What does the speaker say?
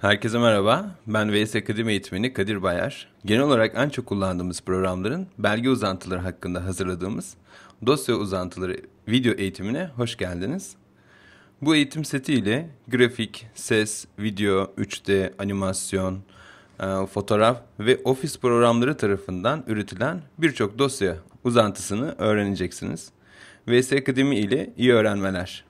Herkese merhaba. Ben VS Akademi Eğitmeni Kadir Bayar. Genel olarak en çok kullandığımız programların belge uzantıları hakkında hazırladığımız dosya uzantıları video eğitimine hoş geldiniz. Bu eğitim seti ile grafik, ses, video, 3D, animasyon, e, fotoğraf ve ofis programları tarafından üretilen birçok dosya uzantısını öğreneceksiniz. VS Akademi ile iyi öğrenmeler.